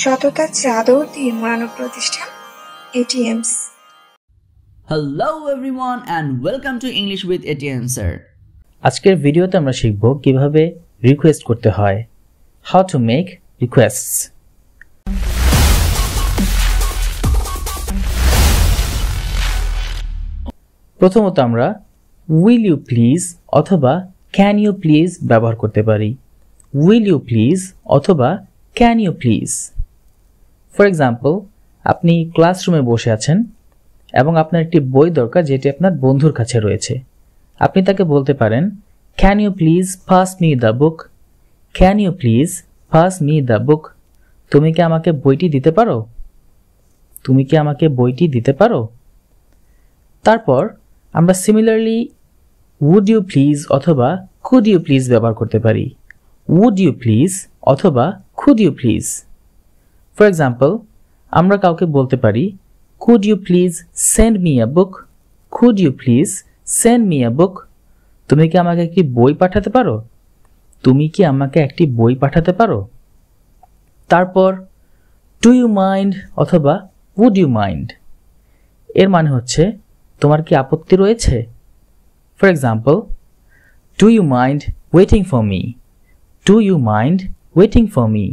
সততার চাদর দিয়ে মোড়ানো প্রতিষ্ঠান ATMs hello everyone and welcome to English with ATM sir আজকের ভিডিওতে আমরা শিখব কিভাবে রিকোয়েস্ট করতে হয় হাউ টু মেক রিকোয়েস্টস প্রথমত আমরা উইল ইউ প্লিজ অথবা ক্যান ইউ প্লিজ ব্যবহার করতে পারি উইল ইউ প্লিজ অথবা can you please for example আপনি ক্লাসরুমে বসে আছেন এবং আপনার একটি বই দরকার যেটি আপনার বন্ধুর কাছে রয়েছে আপনি তাকে বলতে পারেন can you please first me the book can you please first me the book তুমি কি আমাকে বইটি দিতে পারো তুমি কি আমাকে বইটি দিতে পারো তারপর আমরা সিমিলারলি উড ইউ প্লিজ অথবা কুড ইউ প্লিজ ব্যবহার করতে পারি উড ইউ প্লিজ অথবা খুদ ইউ প্লিজ ফর এক্সাম্পল আমরা কাউকে বলতে পারি could you please send me a book could you please send me a book তুমি কি আমাকে একটি বই পাঠাতে পারো তুমি কি আমাকে একটি বই পাঠাতে পারো তারপর টু ইউ মাইন্ড অথবা উড ইউ মাইন্ড এর মানে হচ্ছে তোমার কি আপত্তি রয়েছে for example do you mind waiting for me do you mind waiting for me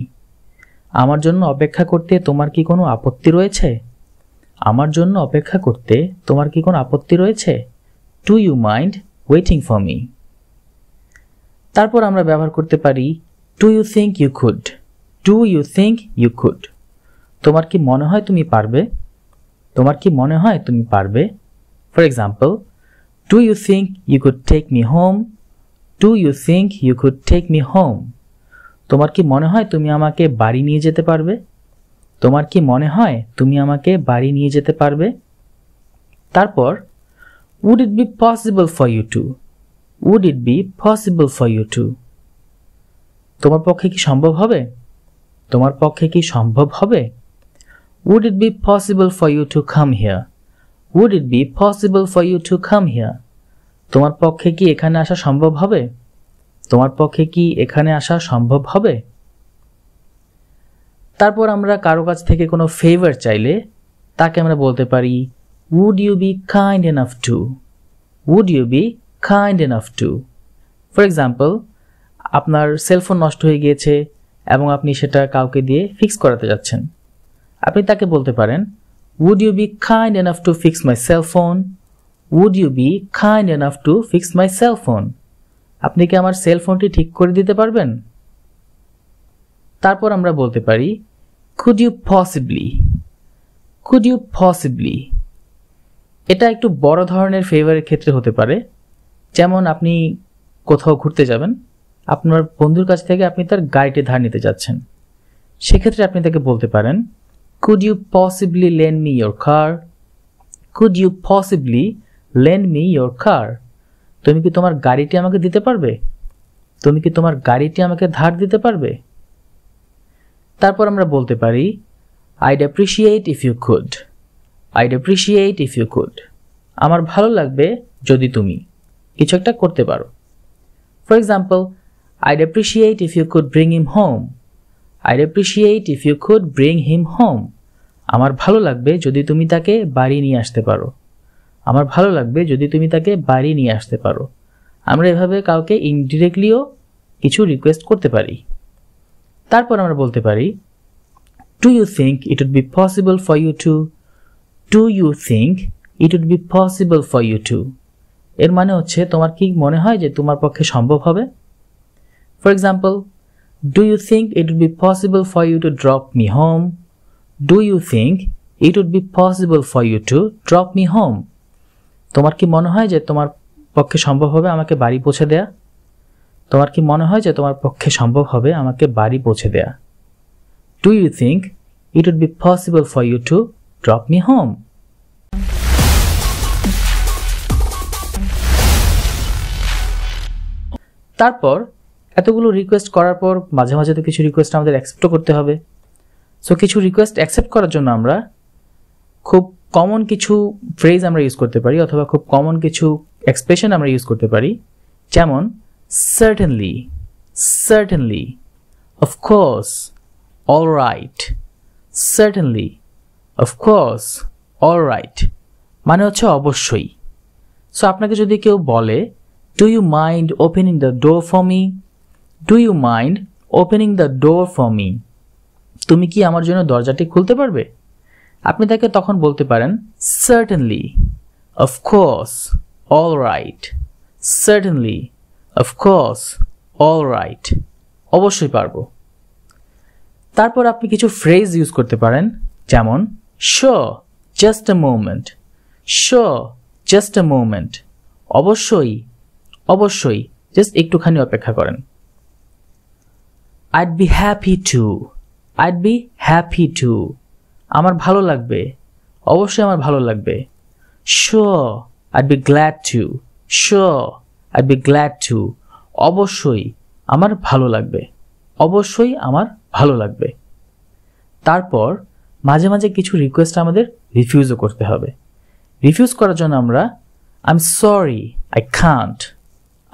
আমার জন্য অপেক্ষা করতে তোমার কি কোনো আপত্তি রয়েছে আমার জন্য অপেক্ষা করতে তোমার কি কোনো আপত্তি রয়েছে do you mind waiting for me তারপর আমরা ব্যবহার করতে পারি do you think you could do you think you could তোমার কি মনে হয় তুমি পারবে তোমার কি মনে হয় তুমি পারবে for example do you think you could take me home do you think you could take me home তোমার কি মনে হয় তুমি আমাকে বাড়ি নিয়ে যেতে পারবে তোমার কি মনে হয় তুমি আমাকে বাড়ি নিয়ে যেতে পারবে তারপর would it be possible for you to would it be possible for you to তোমার পক্ষে কি সম্ভব হবে তোমার পক্ষে কি সম্ভব হবে would it be possible for you to come here would it be possible for you to come here তোমার পক্ষে কি এখানে আসা সম্ভব হবে তোমার পক্ষে কি এখানে আসা সম্ভব হবে তারপর আমরা কারো কাছ থেকে কোনো ফেভার চাইলে তাকে আমরা বলতে পারি would you be kind enough to would you be kind enough to for example আপনার সেলফোন নষ্ট হয়ে গিয়েছে এবং আপনি সেটা কাউকে দিয়ে ফিক্স করাতে যাচ্ছেন আপনি তাকে বলতে পারেন would you be kind enough to fix my cellphone would you be kind enough to fix my cellphone আপনি কি আমার সেল ফোনটি ঠিক করে দিতে পারবেন তারপর আমরা বলতে পারি could you possibly could you possibly এটা একটু বড় ধরনের ফেভারের ক্ষেত্রে হতে পারে যেমন আপনি কোথাও ঘুরতে যাবেন আপনার বন্ধুর কাছ থেকে আপনি তার গাড়িটি ধার নিতে যাচ্ছেন সেক্ষেত্রে আপনি তাকে বলতে পারেন could you possibly lend me your car could you possibly lend me your car তুমি কি তোমার গাড়িটি আমাকে দিতে পারবে তুমি কি তোমার গাড়িটি আমাকে ধার দিতে পারবে তারপর আমরা বলতে পারি I'd appreciate if you could I'd appreciate if you could আমার ভালো লাগবে যদি তুমি কিছু একটা করতে পারো for example I'd appreciate if you could bring him home I'd appreciate if you could bring him home আমার ভালো লাগবে যদি তুমি তাকে বাড়ি নিয়ে আসতে পারো আমার ভালো লাগবে যদি তুমি তাকে বাড়ি নিয়ে আসতে পারো আমরা এভাবে কাউকে ইনডিরেক্টলিও কিছু রিকোয়েস্ট করতে পারি তারপর আমরা বলতে পারি do you think it would be possible for you to do you think it would be possible for you to এর মানে হচ্ছে তোমার কি মনে হয় যে তোমার পক্ষে সম্ভব হবে for example do you think it would be possible for you to drop me home do you think it would be possible for you to drop me home তোমার কি মনে হয় যে তোমার পক্ষে সম্ভব হবে আমাকে বাড়ি পৌঁছে দেয়া তোমার কি মনে হয় যে তোমার পক্ষে সম্ভব হবে আমাকে বাড়ি পৌঁছে দেয়া do you think it would be possible for you to drop me home তারপর এতগুলো রিকোয়েস্ট করার পর মাঝে মাঝে তো কিছু রিকোয়েস্ট আমাদের অ্যাকসেপ্টও করতে হবে সো কিছু রিকোয়েস্ট অ্যাকসেপ্ট করার জন্য আমরা খুব কমন কিছু ফ্রেজ আমরা ইউজ করতে পারি অথবা খুব কমন কিছু এক্সপ্রেশন আমরা ইউজ করতে পারি যেমন certainly certainly of course all right certainly of course all right মানে হচ্ছে অবশ্যই সো আপনাকে যদি কেউ বলে do you mind opening the door for me do you mind opening the door for me তুমি কি আমার জন্য দরজাটি খুলতে পারবে আপনি তাকে তখন বলতে পারেন certainly of course all right certainly of course all right অবশ্যই পারবো তারপর আপনি কিছু ফ্রেজ ইউজ করতে পারেন যেমন sure just a moment sure just a moment অবশ্যই অবশ্যই জাস্ট একটুখানি অপেক্ষা করেন I'd be happy to I'd be happy to আমার ভালো লাগবে অবশ্যই আমার ভালো লাগবে sure I be glad to sure I be glad to অবশ্যই আমার ভালো লাগবে অবশ্যই আমার ভালো লাগবে তারপর মাঝে মাঝে কিছু রিকোয়েস্ট আমাদের রিফিউজও করতে হবে রিফিউজ করার জন্য আমরা I am sorry I can't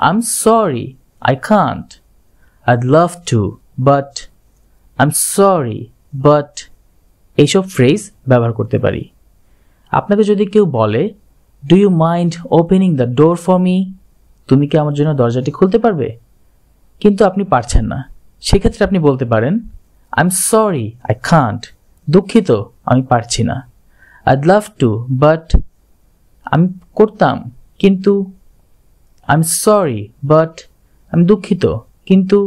I am sorry I can't I love to but I am sorry but এইসব ফ্রেজ ব্যবহার করতে পারি আপনাকে যদি কেউ বলে do you mind opening the door for me তুমি কি আমার জন্য দরজাটি খুলতে পারবে কিন্তু আপনি পারছেন না সেক্ষেত্রে আপনি বলতে পারেন I am sorry I can't দুঃখিত আমি পারছি না আই লাভ টু বাট আমি করতাম কিন্তু আই এম সরি বাট আমি দুঃখিত কিন্তু